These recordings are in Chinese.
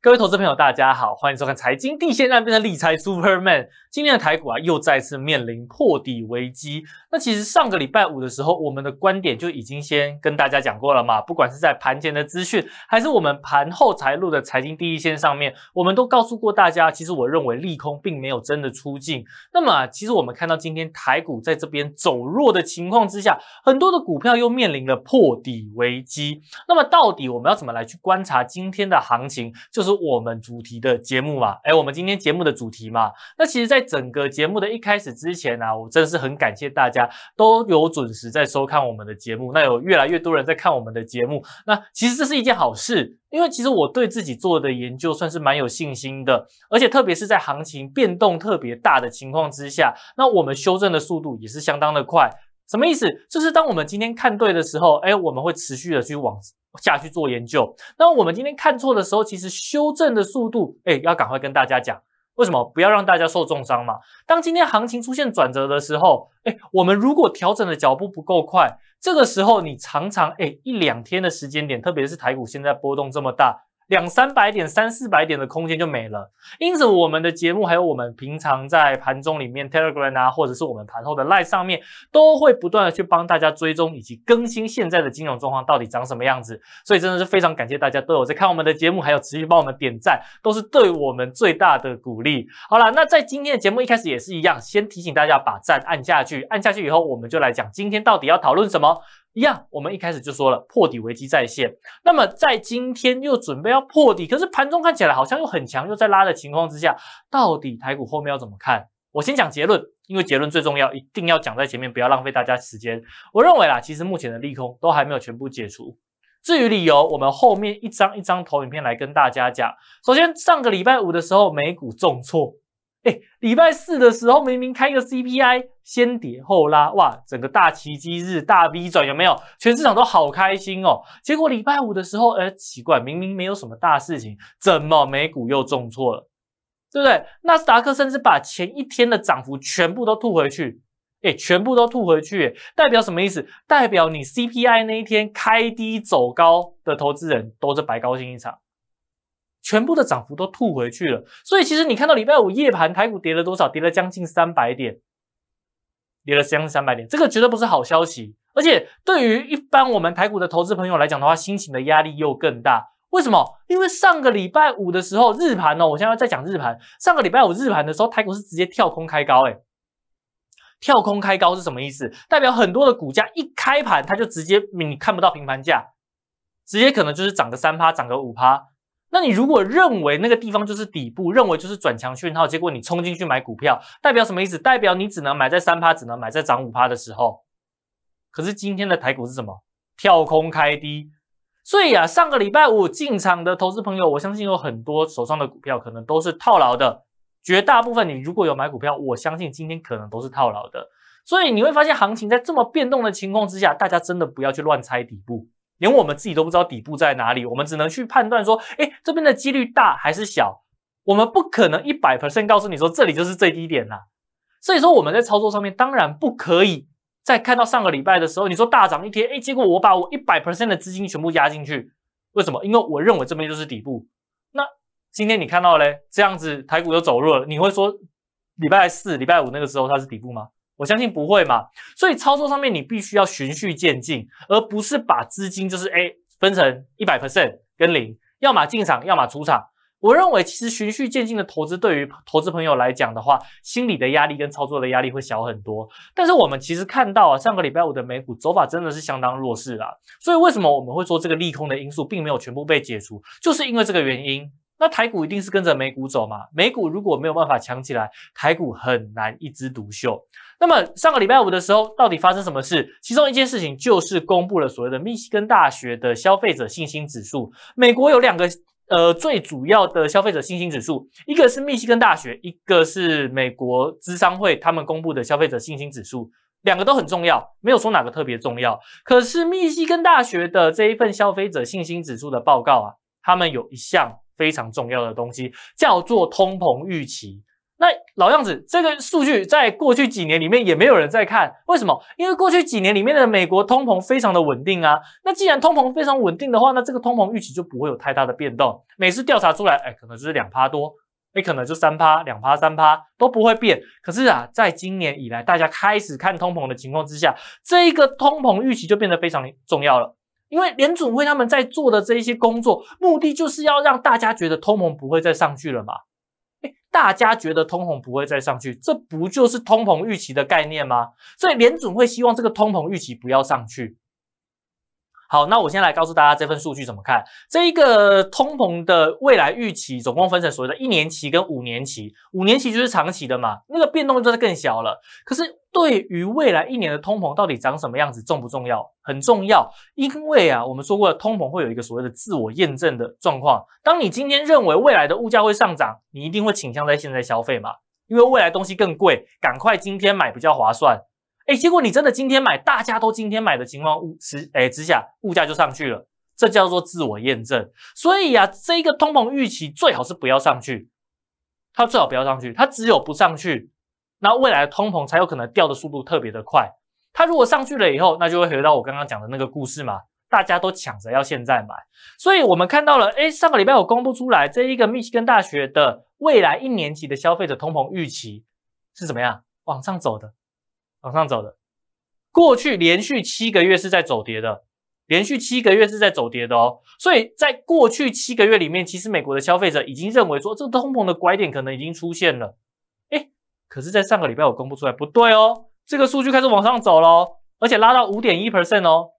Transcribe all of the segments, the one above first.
各位投资朋友，大家好，欢迎收看财经地线，让变成理财 Superman。今天的台股啊，又再次面临破底危机。那其实上个礼拜五的时候，我们的观点就已经先跟大家讲过了嘛。不管是在盘前的资讯，还是我们盘后财路的财经第一线上面，我们都告诉过大家，其实我认为利空并没有真的出尽。那么，其实我们看到今天台股在这边走弱的情况之下，很多的股票又面临了破底危机。那么，到底我们要怎么来去观察今天的行情？就是是我们主题的节目嘛？哎，我们今天节目的主题嘛？那其实，在整个节目的一开始之前呢，我真的是很感谢大家都有准时在收看我们的节目。那有越来越多人在看我们的节目，那其实这是一件好事，因为其实我对自己做的研究算是蛮有信心的。而且，特别是在行情变动特别大的情况之下，那我们修正的速度也是相当的快。什么意思？就是当我们今天看对的时候，哎，我们会持续的去往。下去做研究。那我们今天看错的时候，其实修正的速度，哎，要赶快跟大家讲，为什么？不要让大家受重伤嘛。当今天行情出现转折的时候，哎，我们如果调整的脚步不够快，这个时候你常常，哎，一两天的时间点，特别是台股现在波动这么大。两三百点、三四百点的空间就没了，因此我们的节目还有我们平常在盘中里面 Telegram 啊，或者是我们盘后的 Live 上面，都会不断的去帮大家追踪以及更新现在的金融状况到底长什么样子。所以真的是非常感谢大家都有在看我们的节目，还有持续帮我们点赞，都是对我们最大的鼓励。好了，那在今天的节目一开始也是一样，先提醒大家把赞按下去，按下去以后，我们就来讲今天到底要讨论什么。一样，我们一开始就说了破底危机再现。那么在今天又准备要破底，可是盘中看起来好像又很强，又在拉的情况之下，到底台股后面要怎么看？我先讲结论，因为结论最重要，一定要讲在前面，不要浪费大家时间。我认为啊，其实目前的利空都还没有全部解除。至于理由，我们后面一张一张投影片来跟大家讲。首先，上个礼拜五的时候，美股重挫。礼拜四的时候，明明开个 CPI 先跌后拉，哇，整个大奇迹日大 V 转，有没有？全市场都好开心哦。结果礼拜五的时候，哎，奇怪，明明没有什么大事情，怎么美股又重挫了？对不对？纳斯达克甚至把前一天的涨幅全部都吐回去，哎，全部都吐回去，代表什么意思？代表你 CPI 那一天开低走高的投资人都是白高兴一场。全部的涨幅都吐回去了，所以其实你看到礼拜五夜盘台股跌了多少？跌了将近三百点，跌了将近三百点，这个绝对不是好消息。而且对于一般我们台股的投资朋友来讲的话，心情的压力又更大。为什么？因为上个礼拜五的时候日盘哦，我现在在讲日盘。上个礼拜五日盘的时候，台股是直接跳空开高，哎，跳空开高是什么意思？代表很多的股价一开盘它就直接你看不到平盘价，直接可能就是涨个三趴，涨个五趴。那你如果认为那个地方就是底部，认为就是转强讯号，结果你冲进去买股票，代表什么意思？代表你只能买在三趴，只能买在涨五趴的时候。可是今天的台股是什么？跳空开低。所以啊，上个礼拜五进场的投资朋友，我相信有很多手上的股票可能都是套牢的。绝大部分你如果有买股票，我相信今天可能都是套牢的。所以你会发现，行情在这么变动的情况之下，大家真的不要去乱猜底部。连我们自己都不知道底部在哪里，我们只能去判断说，哎，这边的几率大还是小？我们不可能一百 percent 告诉你说这里就是最低点啦。所以说我们在操作上面当然不可以。在看到上个礼拜的时候，你说大涨一天，哎，结果我把我一百 percent 的资金全部压进去，为什么？因为我认为这边就是底部。那今天你看到嘞，这样子台股又走弱了，你会说礼拜四、礼拜五那个时候它是底部吗？我相信不会嘛，所以操作上面你必须要循序渐进，而不是把资金就是 A 分成一百 percent 跟零，要么进场要么出场。我认为其实循序渐进的投资对于投资朋友来讲的话，心理的压力跟操作的压力会小很多。但是我们其实看到啊，上个礼拜五的美股走法真的是相当弱势啊，所以为什么我们会说这个利空的因素并没有全部被解除，就是因为这个原因。那台股一定是跟着美股走嘛，美股如果没有办法强起来，台股很难一枝独秀。那么上个礼拜五的时候，到底发生什么事？其中一件事情就是公布了所谓的密西根大学的消费者信心指数。美国有两个呃最主要的消费者信心指数，一个是密西根大学，一个是美国资商会他们公布的消费者信心指数。两个都很重要，没有说哪个特别重要。可是密西根大学的这一份消费者信心指数的报告啊，他们有一项非常重要的东西，叫做通膨预期。老样子，这个数据在过去几年里面也没有人在看，为什么？因为过去几年里面的美国通膨非常的稳定啊。那既然通膨非常稳定的话，那这个通膨预期就不会有太大的变动。每次调查出来，哎，可能就是两趴多，哎，可能就三趴、两趴、三趴都不会变。可是啊，在今年以来大家开始看通膨的情况之下，这个通膨预期就变得非常重要了。因为联准会他们在做的这一些工作，目的就是要让大家觉得通膨不会再上去了嘛。大家觉得通膨不会再上去，这不就是通膨预期的概念吗？所以联准会希望这个通膨预期不要上去。好，那我先来告诉大家这份数据怎么看。这一个通膨的未来预期，总共分成所谓的一年期跟五年期，五年期就是长期的嘛，那个变动真的更小了。可是对于未来一年的通膨到底长什么样子，重不重要？很重要，因为啊，我们说过了，通膨会有一个所谓的自我验证的状况。当你今天认为未来的物价会上涨，你一定会倾向在现在消费嘛，因为未来东西更贵，赶快今天买比较划算。哎，结果你真的今天买，大家都今天买的情况，物之哎之下，物价就上去了，这叫做自我验证。所以呀，这个通膨预期最好是不要上去，它最好不要上去，它只有不上去，那未来的通膨才有可能掉的速度特别的快。它如果上去了以后，那就会回到我刚刚讲的那个故事嘛，大家都抢着要现在买。所以我们看到了，哎，上个礼拜我公布出来，这一个密西根大学的未来一年级的消费者通膨预期是怎么样往上走的。往上走的，过去连续七个月是在走跌的，连续七个月是在走跌的哦，所以在过去七个月里面，其实美国的消费者已经认为说，这个通膨的拐点可能已经出现了。哎，可是，在上个礼拜我公布出来，不对哦，这个数据开始往上走咯，而且拉到五点一 percent 哦，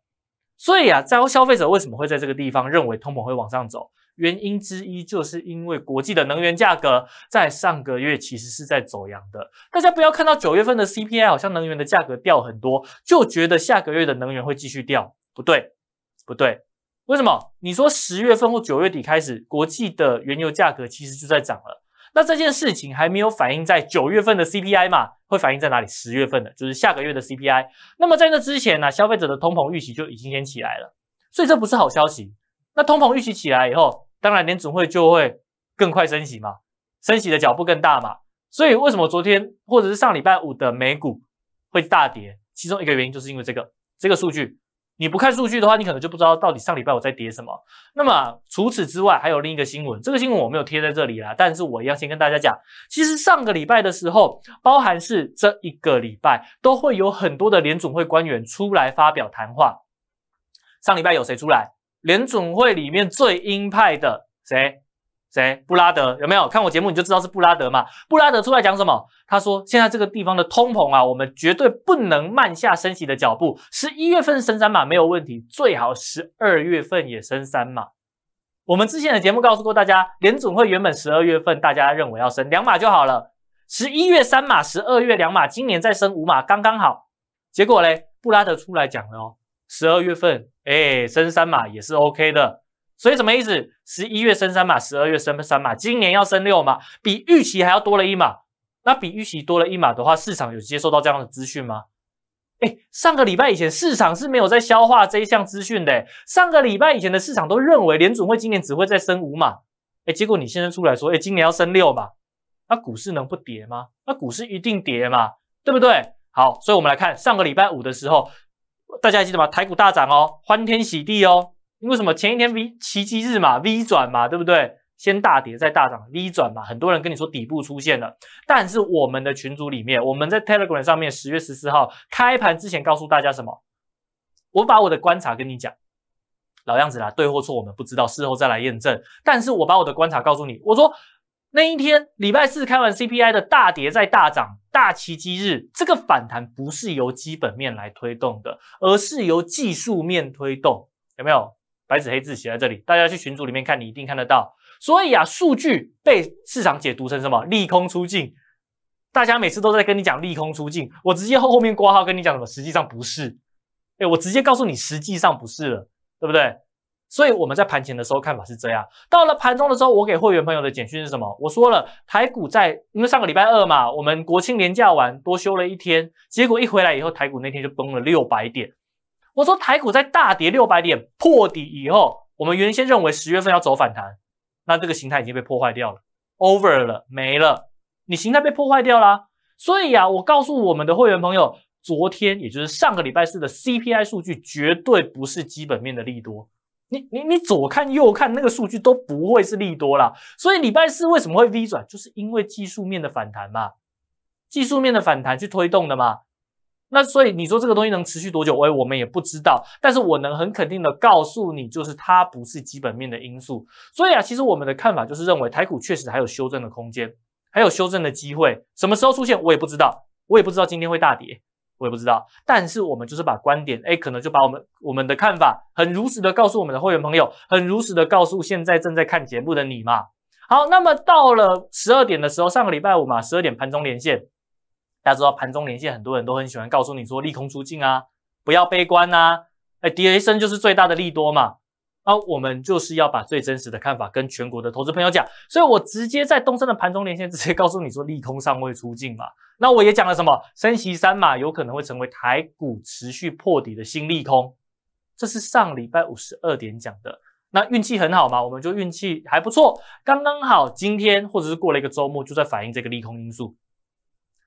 所以啊，在消费者为什么会在这个地方认为通膨会往上走？原因之一就是因为国际的能源价格在上个月其实是在走阳的。大家不要看到九月份的 CPI 好像能源的价格掉很多，就觉得下个月的能源会继续掉，不对，不对。为什么？你说十月份或九月底开始，国际的原油价格其实就在涨了。那这件事情还没有反映在九月份的 CPI 嘛？会反映在哪里？十月份的，就是下个月的 CPI。那么在那之前呢，消费者的通膨预期就已经先起来了，所以这不是好消息。那通膨预期起来以后。当然，联总会就会更快升息嘛，升息的脚步更大嘛，所以为什么昨天或者是上礼拜五的美股会大跌？其中一个原因就是因为这个这个数据。你不看数据的话，你可能就不知道到底上礼拜我在跌什么。那么除此之外，还有另一个新闻，这个新闻我没有贴在这里啦，但是我一样先跟大家讲，其实上个礼拜的时候，包含是这一个礼拜，都会有很多的联总会官员出来发表谈话。上礼拜有谁出来？联总会里面最鹰派的谁？谁？布拉德有没有看我节目你就知道是布拉德嘛？布拉德出来讲什么？他说现在这个地方的通膨啊，我们绝对不能慢下升息的脚步。十一月份升三码没有问题，最好十二月份也升三码。我们之前的节目告诉过大家，联总会原本十二月份大家认为要升两码就好了，十一月三码，十二月两码，今年再升五码刚刚好。结果嘞，布拉德出来讲了哦。十二月份，哎，升三码也是 O K 的，所以什么意思？十一月升三码，十二月升三码，今年要升六码，比预期还要多了一码。那比预期多了一码的话，市场有接受到这样的资讯吗？哎，上个礼拜以前市场是没有在消化这项资讯的。上个礼拜以前的市场都认为联准会今年只会再升五码，哎，结果你现在出来说，哎，今年要升六码，那股市能不跌吗？那股市一定跌嘛，对不对？好，所以我们来看上个礼拜五的时候。大家还记得吗？台股大涨哦，欢天喜地哦。因为什么？前一天 V 奇迹日嘛，V 转嘛，对不对？先大跌再大涨，V 转嘛。很多人跟你说底部出现了，但是我们的群组里面，我们在 Telegram 上面，十月十四号开盘之前告诉大家什么？我把我的观察跟你讲，老样子啦，对或错我们不知道，事后再来验证。但是我把我的观察告诉你，我说。那一天，礼拜四开完 CPI 的大跌再大涨，大奇迹日这个反弹不是由基本面来推动的，而是由技术面推动，有没有？白纸黑字写在这里，大家去群组里面看，你一定看得到。所以啊，数据被市场解读成什么利空出尽，大家每次都在跟你讲利空出尽，我直接后面挂号跟你讲什么，实际上不是。哎，我直接告诉你，实际上不是了，对不对？所以我们在盘前的时候看法是这样，到了盘中的时候，我给会员朋友的简讯是什么？我说了，台股在因为上个礼拜二嘛，我们国庆连假完多休了一天，结果一回来以后，台股那天就崩了六百点。我说台股在大跌六百点破底以后，我们原先认为十月份要走反弹，那这个形态已经被破坏掉了，over 了，没了，你形态被破坏掉了。所以呀，我告诉我们的会员朋友，昨天也就是上个礼拜四的 CPI 数据绝对不是基本面的利多。你你你左看右看那个数据都不会是利多了，所以礼拜四为什么会 V 转，就是因为技术面的反弹嘛，技术面的反弹去推动的嘛。那所以你说这个东西能持续多久？哎，我们也不知道。但是我能很肯定的告诉你，就是它不是基本面的因素。所以啊，其实我们的看法就是认为台股确实还有修正的空间，还有修正的机会。什么时候出现我也不知道，我也不知道今天会大跌。我也不知道，但是我们就是把观点，哎，可能就把我们我们的看法很如实的告诉我们的会员朋友，很如实的告诉现在正在看节目的你嘛。好，那么到了十二点的时候，上个礼拜五嘛，十二点盘中连线，大家知道盘中连线，很多人都很喜欢告诉你说利空出尽啊，不要悲观呐，哎，跌一生就是最大的利多嘛。那我们就是要把最真实的看法跟全国的投资朋友讲，所以我直接在东升的盘中连线，直接告诉你说利空尚未出尽嘛。那我也讲了什么，升息三码有可能会成为台股持续破底的新利空，这是上礼拜五十二点讲的。那运气很好嘛，我们就运气还不错，刚刚好今天或者是过了一个周末就在反映这个利空因素。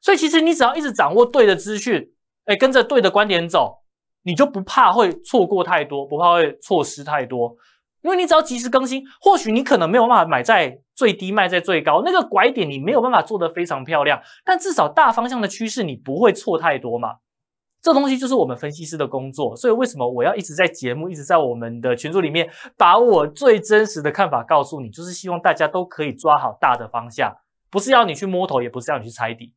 所以其实你只要一直掌握对的资讯，哎，跟着对的观点走。你就不怕会错过太多，不怕会错失太多，因为你只要及时更新，或许你可能没有办法买在最低卖在最高那个拐点，你没有办法做得非常漂亮，但至少大方向的趋势你不会错太多嘛。这东西就是我们分析师的工作，所以为什么我要一直在节目，一直在我们的群组里面把我最真实的看法告诉你，就是希望大家都可以抓好大的方向，不是要你去摸头，也不是要你去猜底。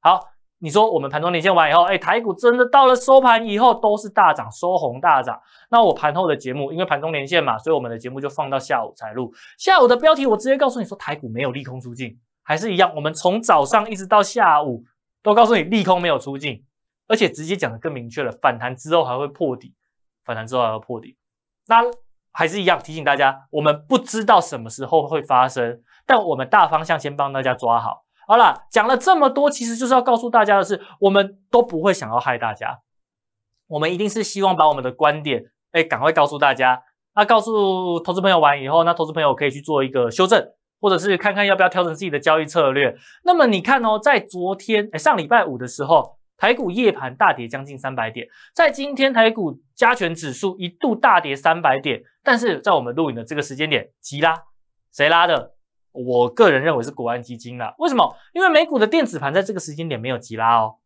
好。你说我们盘中连线完以后，哎，台股真的到了收盘以后都是大涨，收红大涨。那我盘后的节目，因为盘中连线嘛，所以我们的节目就放到下午才录。下午的标题我直接告诉你说，台股没有利空出尽，还是一样，我们从早上一直到下午都告诉你利空没有出尽，而且直接讲的更明确了，反弹之后还会破底，反弹之后还会破底。那还是一样提醒大家，我们不知道什么时候会发生，但我们大方向先帮大家抓好。好了，讲了这么多，其实就是要告诉大家的是，我们都不会想要害大家，我们一定是希望把我们的观点，哎，赶快告诉大家，啊，告诉投资朋友完以后，那投资朋友可以去做一个修正，或者是看看要不要调整自己的交易策略。那么你看哦，在昨天，哎，上礼拜五的时候，台股夜盘大跌将近三百点，在今天台股加权指数一度大跌三百点，但是在我们录影的这个时间点急拉，谁拉的？我个人认为是国安基金啦，为什么？因为美股的电子盘在这个时间点没有急拉哦，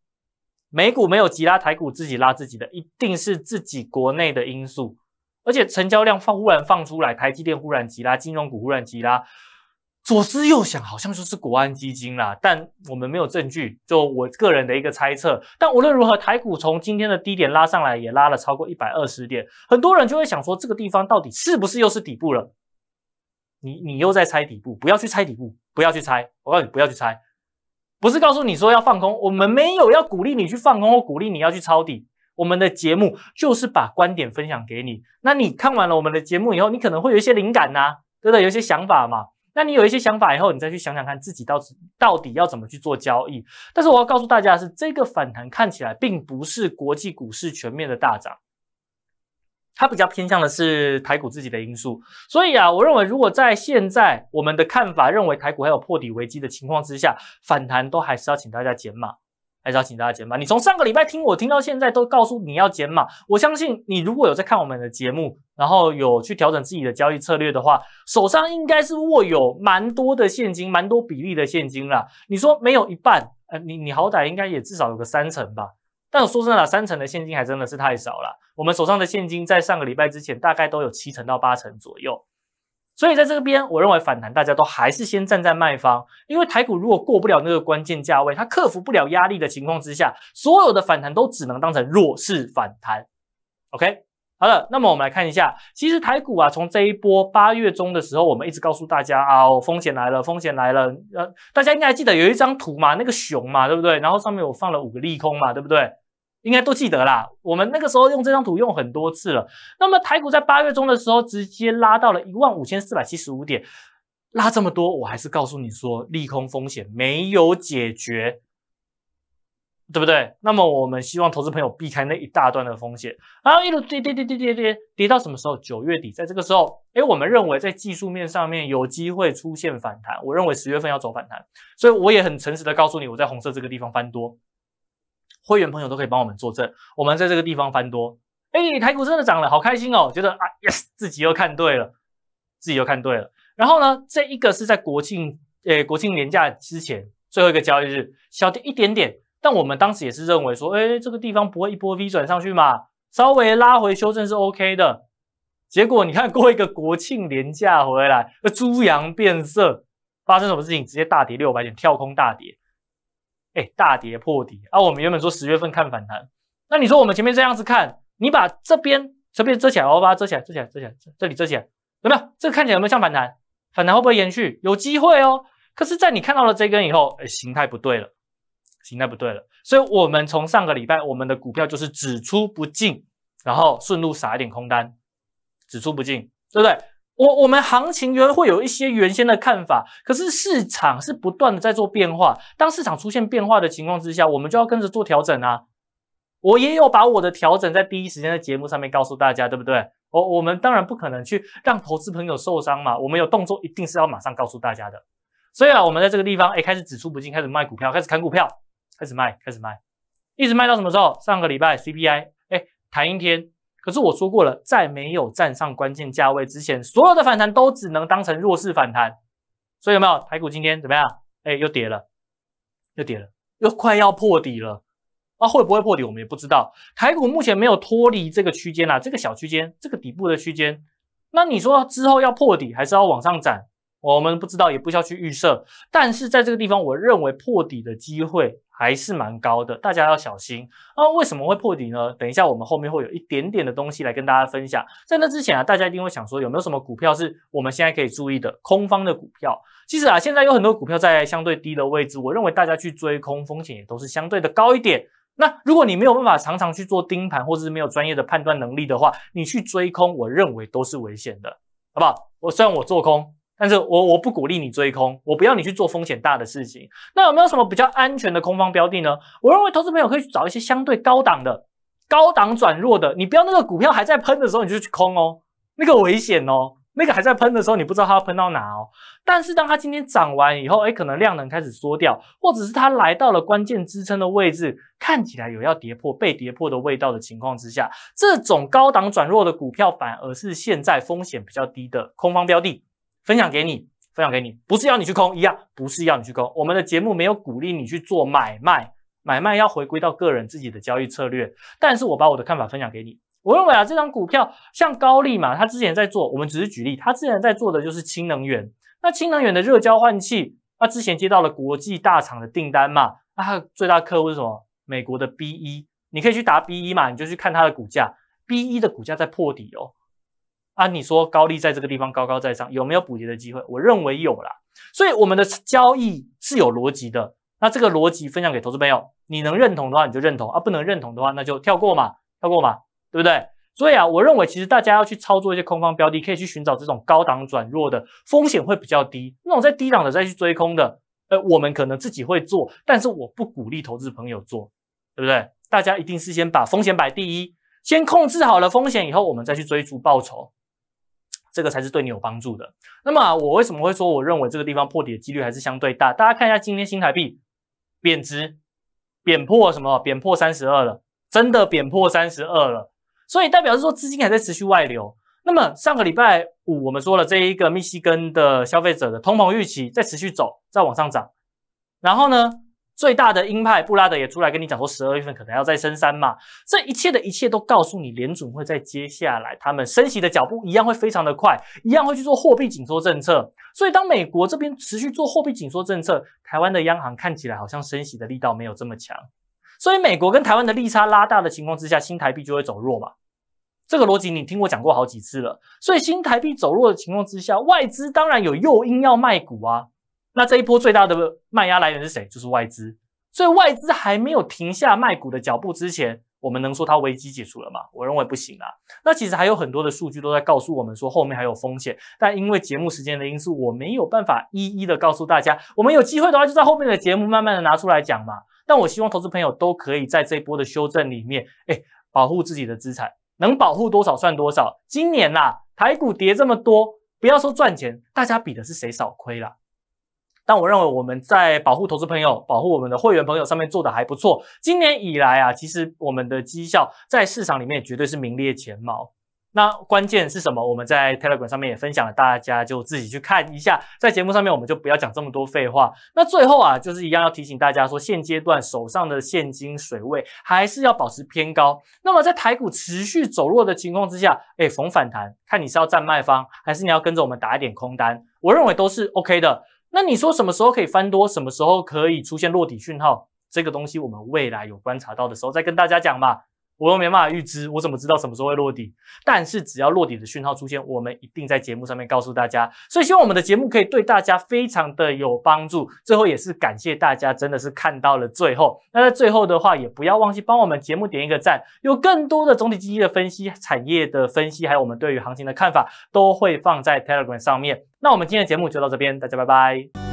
美股没有急拉，台股自己拉自己的，一定是自己国内的因素，而且成交量放忽然放出来，台积电忽然急拉，金融股忽然急拉，左思右想好像就是国安基金啦，但我们没有证据，就我个人的一个猜测。但无论如何，台股从今天的低点拉上来，也拉了超过一百二十点，很多人就会想说，这个地方到底是不是又是底部了？你你又在猜底部，不要去猜底部，不要去猜。我告诉你不要去猜，不是告诉你说要放空，我们没有要鼓励你去放空或鼓励你要去抄底。我们的节目就是把观点分享给你。那你看完了我们的节目以后，你可能会有一些灵感呐，对不对？有一些想法嘛。那你有一些想法以后，你再去想想看自己到到底要怎么去做交易。但是我要告诉大家的是，这个反弹看起来并不是国际股市全面的大涨。它比较偏向的是台股自己的因素，所以啊，我认为如果在现在我们的看法认为台股还有破底危机的情况之下，反弹都还是要请大家减码，还是要请大家减码。你从上个礼拜听我听到现在都告诉你要减码，我相信你如果有在看我们的节目，然后有去调整自己的交易策略的话，手上应该是握有蛮多的现金，蛮多比例的现金啦。你说没有一半，呃，你你好歹应该也至少有个三成吧。但说真的，三成的现金还真的是太少了。我们手上的现金在上个礼拜之前大概都有七成到八成左右。所以在这边，我认为反弹大家都还是先站在卖方，因为台股如果过不了那个关键价位，它克服不了压力的情况之下，所有的反弹都只能当成弱势反弹。OK，好了，那么我们来看一下，其实台股啊，从这一波八月中的时候，我们一直告诉大家啊，风险来了，风险来了。呃，大家应该还记得有一张图嘛，那个熊嘛，对不对？然后上面我放了五个利空嘛，对不对？应该都记得啦，我们那个时候用这张图用很多次了。那么台股在八月中的时候直接拉到了一万五千四百七十五点，拉这么多，我还是告诉你说，利空风险没有解决，对不对？那么我们希望投资朋友避开那一大段的风险，然后一路跌跌跌跌跌跌跌到什么时候？九月底，在这个时候，哎，我们认为在技术面上面有机会出现反弹，我认为十月份要走反弹，所以我也很诚实的告诉你，我在红色这个地方翻多。会员朋友都可以帮我们作证，我们在这个地方翻多，哎，台股真的涨了，好开心哦，觉得啊，yes，自己又看对了，自己又看对了。然后呢，这一个是在国庆，诶，国庆年假之前最后一个交易日，小跌一点点，但我们当时也是认为说，哎，这个地方不会一波 V 转上去嘛，稍微拉回修正是 OK 的。结果你看过一个国庆年假回来，猪羊变色，发生什么事情？直接大跌六百点，跳空大跌。哎，大跌破底啊！我们原本说十月份看反弹，那你说我们前面这样子看，你把这边这边遮起来，我把遮起来，遮起来，遮起来，这里遮起来，有没有？这个看起来有没有像反弹？反弹会不会延续？有机会哦。可是，在你看到了这根以后，哎，形态不对了，形态不对了。所以，我们从上个礼拜，我们的股票就是只出不进，然后顺路撒一点空单，只出不进，对不对？我我们行情原会有一些原先的看法，可是市场是不断的在做变化。当市场出现变化的情况之下，我们就要跟着做调整啊。我也有把我的调整在第一时间在节目上面告诉大家，对不对？我我们当然不可能去让投资朋友受伤嘛。我们有动作一定是要马上告诉大家的。所以啊，我们在这个地方哎开始只出不进，开始卖股票，开始砍股票，开始卖，开始卖，一直卖到什么时候？上个礼拜 CPI 哎谈一天。可是我说过了，在没有站上关键价位之前，所有的反弹都只能当成弱势反弹。所以有没有台股今天怎么样？哎，又跌了，又跌了，又快要破底了。啊，会不会破底？我们也不知道。台股目前没有脱离这个区间啦，这个小区间，这个底部的区间。那你说之后要破底，还是要往上涨？我们不知道，也不需要去预设，但是在这个地方，我认为破底的机会还是蛮高的，大家要小心。那为什么会破底呢？等一下我们后面会有一点点的东西来跟大家分享。在那之前啊，大家一定会想说有没有什么股票是我们现在可以注意的空方的股票。其实啊，现在有很多股票在相对低的位置，我认为大家去追空风险也都是相对的高一点。那如果你没有办法常常去做盯盘，或者是没有专业的判断能力的话，你去追空，我认为都是危险的，好不好？我虽然我做空。但是我我不鼓励你追空，我不要你去做风险大的事情。那有没有什么比较安全的空方标的呢？我认为投资朋友可以去找一些相对高档的、高档转弱的。你不要那个股票还在喷的时候你就去空哦，那个危险哦。那个还在喷的时候你不知道它要喷到哪哦。但是当它今天涨完以后，哎，可能量能开始缩掉，或者是它来到了关键支撑的位置，看起来有要跌破、被跌破的味道的情况之下，这种高档转弱的股票反而是现在风险比较低的空方标的。分享给你，分享给你，不是要你去空一样，不是要你去空。我们的节目没有鼓励你去做买卖，买卖要回归到个人自己的交易策略。但是我把我的看法分享给你。我认为啊，这张股票像高利嘛，它之前在做，我们只是举例，它之前在做的就是氢能源。那氢能源的热交换器，那之前接到了国际大厂的订单嘛，那它最大客户是什么？美国的 B 一，你可以去打 B 一嘛，你就去看它的股价，B 一的股价在破底哦。啊，你说高利在这个地方高高在上，有没有补跌的机会？我认为有啦，所以我们的交易是有逻辑的。那这个逻辑分享给投资朋友，你能认同的话你就认同，啊不能认同的话那就跳过嘛，跳过嘛，对不对？所以啊，我认为其实大家要去操作一些空方标的，可以去寻找这种高档转弱的风险会比较低，那种在低档的再去追空的，呃，我们可能自己会做，但是我不鼓励投资朋友做，对不对？大家一定是先把风险摆第一，先控制好了风险以后，我们再去追逐报酬。这个才是对你有帮助的。那么我为什么会说我认为这个地方破底的几率还是相对大？大家看一下，今天新台币贬值，贬破什么？贬破三十二了，真的贬破三十二了。所以代表是说资金还在持续外流。那么上个礼拜五我们说了这一个密西根的消费者的通膨预期在持续走在往上涨，然后呢？最大的鹰派布拉德也出来跟你讲说，十二月份可能要在升三嘛。这一切的一切都告诉你，联储会在接下来他们升息的脚步一样会非常的快，一样会去做货币紧缩政策。所以当美国这边持续做货币紧缩政策，台湾的央行看起来好像升息的力道没有这么强。所以美国跟台湾的利差拉大的情况之下，新台币就会走弱嘛。这个逻辑你听我讲过好几次了。所以新台币走弱的情况之下，外资当然有诱因要卖股啊。那这一波最大的卖压来源是谁？就是外资。所以外资还没有停下卖股的脚步之前，我们能说它危机解除了吗？我认为不行啊。那其实还有很多的数据都在告诉我们说后面还有风险，但因为节目时间的因素，我没有办法一一的告诉大家。我们有机会的话，就在后面的节目慢慢的拿出来讲嘛。但我希望投资朋友都可以在这一波的修正里面，哎，保护自己的资产，能保护多少算多少。今年呐，台股跌这么多，不要说赚钱，大家比的是谁少亏了。但我认为我们在保护投资朋友、保护我们的会员朋友上面做的还不错。今年以来啊，其实我们的绩效在市场里面绝对是名列前茅。那关键是什么？我们在 Telegram 上面也分享了，大家就自己去看一下。在节目上面我们就不要讲这么多废话。那最后啊，就是一样要提醒大家说，现阶段手上的现金水位还是要保持偏高。那么在台股持续走弱的情况之下，哎，逢反弹看你是要站卖方，还是你要跟着我们打一点空单，我认为都是 OK 的。那你说什么时候可以翻多，什么时候可以出现落底讯号？这个东西我们未来有观察到的时候再跟大家讲吧。我都没办法预知，我怎么知道什么时候会落底？但是只要落底的讯号出现，我们一定在节目上面告诉大家。所以希望我们的节目可以对大家非常的有帮助。最后也是感谢大家，真的是看到了最后。那在最后的话，也不要忘记帮我们节目点一个赞。有更多的总体经济的分析、产业的分析，还有我们对于行情的看法，都会放在 Telegram 上面。那我们今天的节目就到这边，大家拜拜。